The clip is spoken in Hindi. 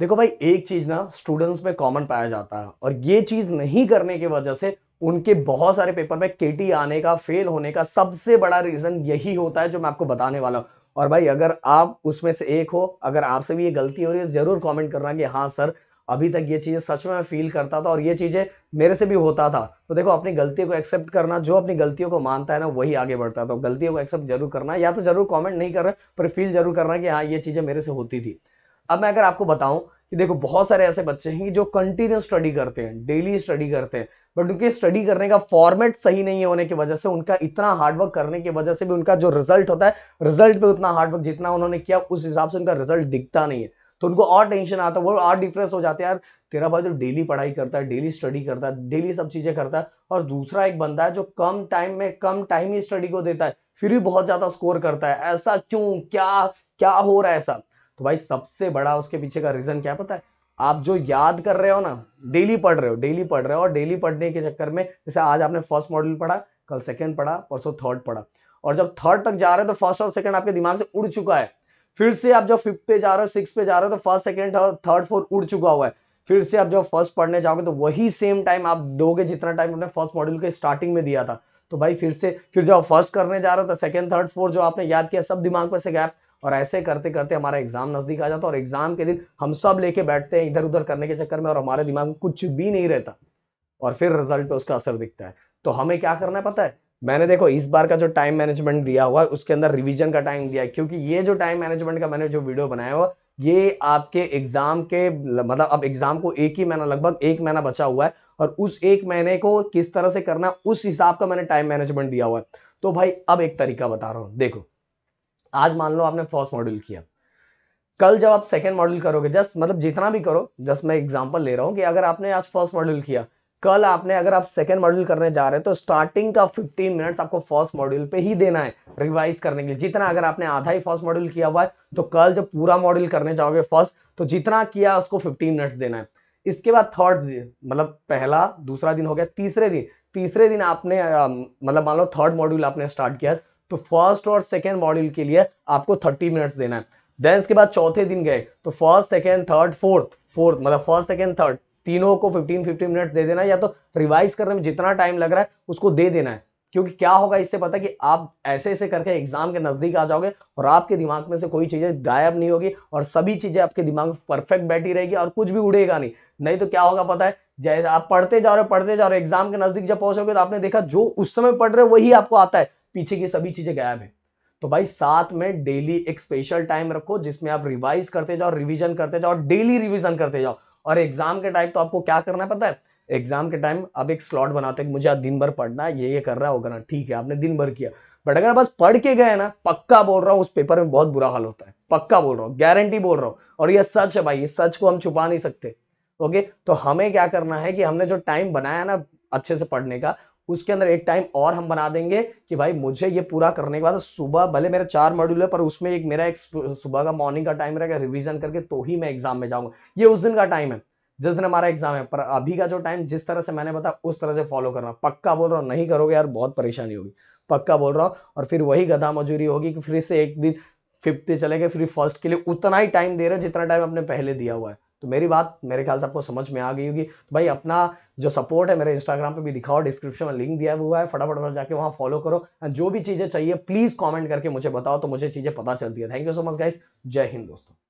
देखो भाई एक चीज ना स्टूडेंट्स में कॉमन पाया जाता है और ये चीज नहीं करने की वजह से उनके बहुत सारे पेपर में केटी आने का फेल होने का सबसे बड़ा रीजन यही होता है जो मैं आपको बताने वाला हूँ और भाई अगर आप उसमें से एक हो अगर आपसे भी ये गलती हो रही है जरूर कमेंट करना कि हाँ सर अभी तक ये चीज़ें सच में मैं फील करता था और ये चीज़ें मेरे से भी होता था तो देखो अपनी गलतियों को एक्सेप्ट करना जो अपनी गलतियों को मानता है ना वही आगे बढ़ता है तो गलतियों को एक्सेप्ट जरूर करना या तो जरूर कमेंट नहीं कर रहे पर फील जरूर करना कि हाँ ये चीज़ें मेरे से होती थी अब मैं अगर आपको बताऊं कि देखो बहुत सारे ऐसे बच्चे हैं जो कंटिन्यू स्टडी करते हैं डेली स्टडी करते हैं बट उनके स्टडी करने का फॉर्मेट सही नहीं होने की वजह से उनका इतना हार्डवर्क करने की वजह से भी उनका जो रिजल्ट होता है रिजल्ट पे उतना हार्डवर्क जितना उन्होंने किया उस हिसाब से उनका रिजल्ट दिखता नहीं है तो उनको और टेंशन आता है वो और डिप्रेस हो जाते हैं यार तेरा भाई जो तो डेली पढ़ाई करता है डेली स्टडी करता है डेली सब चीज़ें करता है और दूसरा एक बंदा है जो कम टाइम में कम टाइम ही स्टडी को देता है फिर भी बहुत ज़्यादा स्कोर करता है ऐसा क्यों क्या क्या हो रहा है ऐसा तो भाई सबसे बड़ा उसके पीछे का रीज़न क्या पता है आप जो याद कर रहे हो ना डेली पढ़ रहे हो डेली पढ़ रहे हो और डेली पढ़ने के चक्कर में जैसे आज आपने फर्स्ट मॉड्यूल पढ़ा कल सेकेंड पढ़ा परसों थर्ड पढ़ा और जब थर्ड तक जा रहे हो तो फर्स्ट और सेकेंड आपके दिमाग से उड़ चुका है फिर से आप जब फिफ्थ पे जा रहे हो सिक्स पे जा रहे हो तो फर्स्ट सेकेंड थर्ड फोर्थ उड़ चुका हुआ है फिर से आप जब फर्स्ट पढ़ने जाओगे तो वही सेम टाइम आप दोगे जितना टाइम आपने फर्स्ट मॉड्यूल के स्टार्टिंग में दिया था तो भाई फिर से फिर जब फर्स्ट करने जा रहे हो तो सेकंड थर्ड फोर्थ जो आपने याद किया सब दिमाग पर से गया और ऐसे करते करते हमारा एग्जाम नज़दीक आ जाता और एग्जाम के दिन हम सब लेके बैठते हैं इधर उधर करने के चक्कर में और हमारे दिमाग में कुछ भी नहीं रहता और फिर रिजल्ट पे उसका असर दिखता है तो हमें क्या करना पता है मैंने देखो इस बार का जो टाइम मैनेजमेंट दिया हुआ है उसके अंदर रिवीजन का टाइम दिया है क्योंकि ये जो टाइम मैनेजमेंट का मैंने जो वीडियो बनाया हुआ ये आपके एग्जाम के मतलब अब एग्जाम को एक ही महीना लगभग एक महीना बचा हुआ है और उस एक महीने को किस तरह से करना उस हिसाब का मैंने टाइम मैनेजमेंट दिया हुआ है तो भाई अब एक तरीका बता रहा हूँ देखो आज मान लो आपने फर्स्ट मॉड्यूल किया कल जब आप सेकेंड मॉड्यूल करोगे जस्ट मतलब जितना भी करो जस्ट मैं एग्जाम्पल ले रहा हूँ कि अगर आपने आज फर्स्ट मॉड्यूल किया कल आपने अगर आप सेकेंड मॉड्यूल करने जा रहे हैं तो स्टार्टिंग का 15 मिनट्स आपको फर्स्ट मॉड्यूल पे ही देना है रिवाइज करने के लिए जितना अगर आपने आधा ही फर्स्ट मॉड्यूल किया हुआ है तो कल जब पूरा मॉड्यूल करने जाओगे फर्स्ट तो जितना किया उसको 15 मिनट्स देना है इसके बाद थर्ड मतलब पहला दूसरा दिन हो गया तीसरे दिन तीसरे दिन आपने मतलब मान लो थर्ड मॉड्यूल आपने स्टार्ट किया तो फर्स्ट और सेकेंड मॉड्यूल के लिए आपको थर्टी मिनट्स देना है देन इसके बाद चौथे दिन गए तो first second third fourth fourth मतलब फर्स्ट सेकेंड थर्ड तीनों को 15 15 मिनट्स दे देना है या तो रिवाइज करने में जितना टाइम लग रहा है उसको दे देना है क्योंकि क्या होगा इससे पता कि आप ऐसे ऐसे करके एग्जाम के नज़दीक आ जाओगे और आपके दिमाग में से कोई चीज़ें गायब नहीं होगी और सभी चीज़ें आपके दिमाग में परफेक्ट बैठी रहेगी और कुछ भी उड़ेगा नहीं नहीं तो क्या होगा पता है जैसे आप पढ़ते जा रहे हो पढ़ते जा रहे हो एग्जाम के नज़दीक जब पहुंचोगे तो आपने देखा जो उस समय पढ़ रहे हो वही आपको आता है पीछे की सभी चीज़ें गायब है तो भाई साथ में डेली एक स्पेशल टाइम रखो जिसमें आप रिवाइज करते जाओ रिविजन करते जाओ डेली रिविजन करते जाओ और एग्जाम के टाइम तो आपको क्या करना है पता है एग्जाम के टाइम अब एक स्लॉट बनाते हैं मुझे आज दिन भर पढ़ना है ये ये कर रहा है वो करना ठीक है आपने दिन भर किया बट अगर बस पढ़ के गए ना पक्का बोल रहा हूँ उस पेपर में बहुत बुरा हाल होता है पक्का बोल रहा हूँ गारंटी बोल रहा हूँ और ये सच है भाई ये सच को हम छुपा नहीं सकते ओके तो हमें क्या करना है कि हमने जो टाइम बनाया ना अच्छे से पढ़ने का उसके अंदर एक टाइम और हम बना देंगे कि भाई मुझे ये पूरा करने के बाद सुबह भले मेरे चार मॉड्यूल है पर उसमें एक मेरा एक सुबह का मॉर्निंग का टाइम रहेगा रिवीजन करके तो ही मैं एग्जाम में जाऊंगा ये उस दिन का टाइम है जिस दिन हमारा एग्जाम है पर अभी का जो टाइम जिस तरह से मैंने बताया उस तरह से फॉलो करना पक्का बोल रहा हूँ नहीं करोगे यार बहुत परेशानी होगी पक्का बोल रहा हूँ और फिर वही गधा मजूरी होगी कि फिर से एक दिन फिफ्थ चले गए फिर फर्स्ट के लिए उतना ही टाइम दे रहे जितना टाइम आपने पहले दिया हुआ है तो मेरी बात मेरे ख्याल से आपको समझ में आ गई होगी तो भाई अपना जो सपोर्ट है मेरे इंस्टाग्राम पे भी दिखाओ डिस्क्रिप्शन में लिंक दिया हुआ है फटाफट फट जाके वहाँ फॉलो करो एंड जो भी चीज़ें चाहिए प्लीज़ कॉमेंट करके मुझे बताओ तो मुझे चीज़ें पता चलती है thank you so much guys Jai Hind दोस्तों